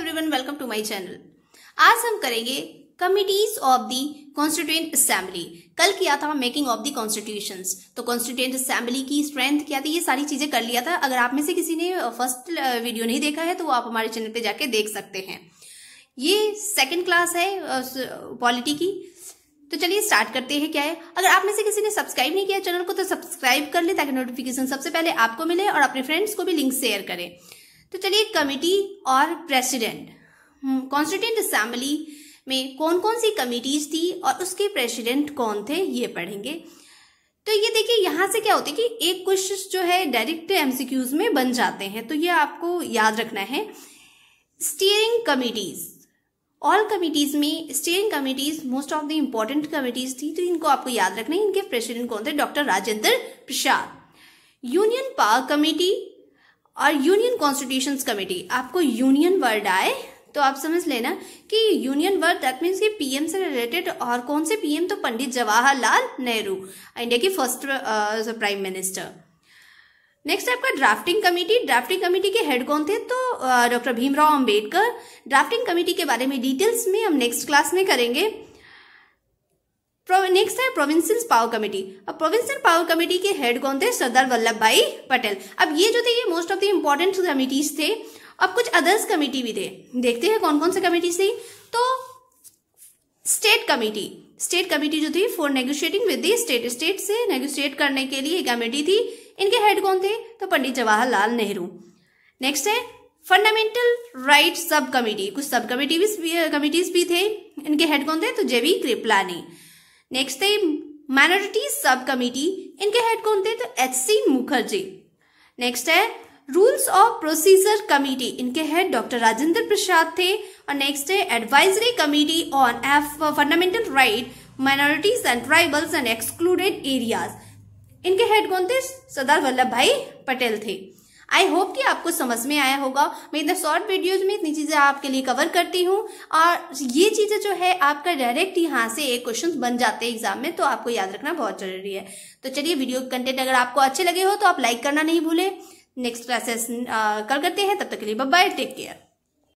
everyone welcome to my channel आज हम करेंगे committees of the constituent assembly कल किया था मेकिंग ऑफ दी कॉन्स्टिट्यूशन तो कॉन्स्टिट्यूंट असेंबली की स्ट्रेंथ क्या थी ये सारी चीजें कर लिया था अगर आप में से किसी ने फर्स्ट वीडियो नहीं देखा है तो वो आप हमारे चैनल पे जाके देख सकते हैं ये सेकेंड क्लास है पॉलिटी की तो चलिए स्टार्ट करते हैं क्या है अगर आप में से किसी ने सब्सक्राइब नहीं किया चैनल को तो सब्सक्राइब कर ले ताकि नोटिफिकेशन सबसे पहले आपको मिले और अपने फ्रेंड्स को भी लिंक शेयर करें तो चलिए कमिटी और प्रेसिडेंट हम्म, कॉन्स्टिट्यूंट असेंबली में कौन कौन सी कमिटीज थी और उसके प्रेसिडेंट कौन थे ये पढ़ेंगे तो ये देखिए यहाँ से क्या होती है कि एक क्वेश्चन जो है डायरेक्ट एमसीक्यूज में बन जाते हैं तो ये आपको याद रखना है स्टीयरिंग कमिटीज ऑल कमिटीज में steering committees most of the important committees थी तो इनको आपको याद रखना है इनके प्रेसिडेंट कौन थे doctor Rajendra Prasad union power committee और यूनियन कॉन्स्टिट्यूशन कमेटी आपको यूनियन वर्ड आए तो आप समझ लेना कि यूनियन वर्ड दैट मीन्स कि पीएम से रिलेटेड और कौन से पीएम तो पंडित जवाहरलाल नेहरू इंडिया की फर्स्ट प्राइम मिनिस्टर नेक्स्ट आपका ड्राफ्टिंग कमेटी ड्राफ्टिंग कमेटी के हेड कौन थे तो doctor uh, Bhimrao Ambedkar drafting committee के बारे में डिटेल्स में हम नेक्स्ट क्लास में करेंगे नेक्स्ट है प्रोविंशियल पावर कमेटी अब प्रोविंशियल पावर कमेटी के हेड कौन थे सरदार वल्लभ भाई पटेल अब ये जो थे ये most of the important committees थे अब कुछ अदर्स कमेटी भी थे देखते हैं कौन कौन से कमेटीज थी तो स्टेट कमेटी स्टेट कमेटी जो थी for negotiating with state state से नेगोशिएट करने के लिए कमेटी थी इनके हेड कौन थे तो पंडित जवाहरलाल नेहरू नेक्स्ट है फंडामेंटल राइट सब कमेटी कुछ सब कमेटी भी कमेटीज भी थे इनके हेड कौन थे तो जेवी कृपलानी नेक्स्ट थे माइनॉरिटी सब कमिटी इनके हेड कौन थे तो एच सी मुखर्जी नेक्स्ट है रूल्स ऑफ प्रोसीजर कमिटी इनके हेड डॉक्टर राजेंद्र प्रसाद थे और नेक्स्ट है advisory committee on F fundamental right minorities and tribals and excluded areas इनके हेड कौन थे सरदार वल्लभ भाई पटेल थे आई होप कि आपको समझ में आया होगा मैं इतने शॉर्ट वीडियोज में इतनी चीजें आपके लिए कवर करती हूँ और ये चीजें जो है आपका डायरेक्ट यहाँ से एक क्वेश्चन बन जाते हैं एग्जाम में तो आपको याद रखना बहुत जरूरी है तो चलिए वीडियो कंटेंट अगर आपको अच्छे लगे हो तो आप लाइक करना नहीं भूलें नेक्स्ट क्लासेस कर करते हैं तब तक के लिए बाय टेक केयर